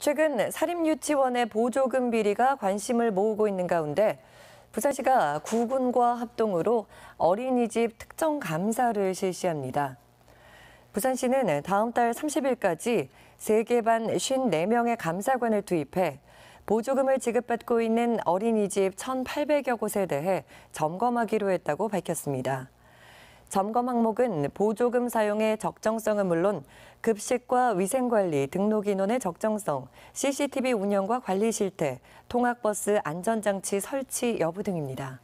최근 사립유치원의 보조금 비리가 관심을 모으고 있는 가운데 부산시가 구군과 합동으로 어린이집 특정 감사를 실시합니다. 부산시는 다음 달 30일까지 3개 반 54명의 감사관을 투입해 보조금을 지급받고 있는 어린이집 1,800여 곳에 대해 점검하기로 했다고 밝혔습니다. 점검 항목은 보조금 사용의 적정성은 물론 급식과 위생관리, 등록인원의 적정성, CCTV 운영과 관리 실태, 통학버스 안전장치 설치 여부 등입니다.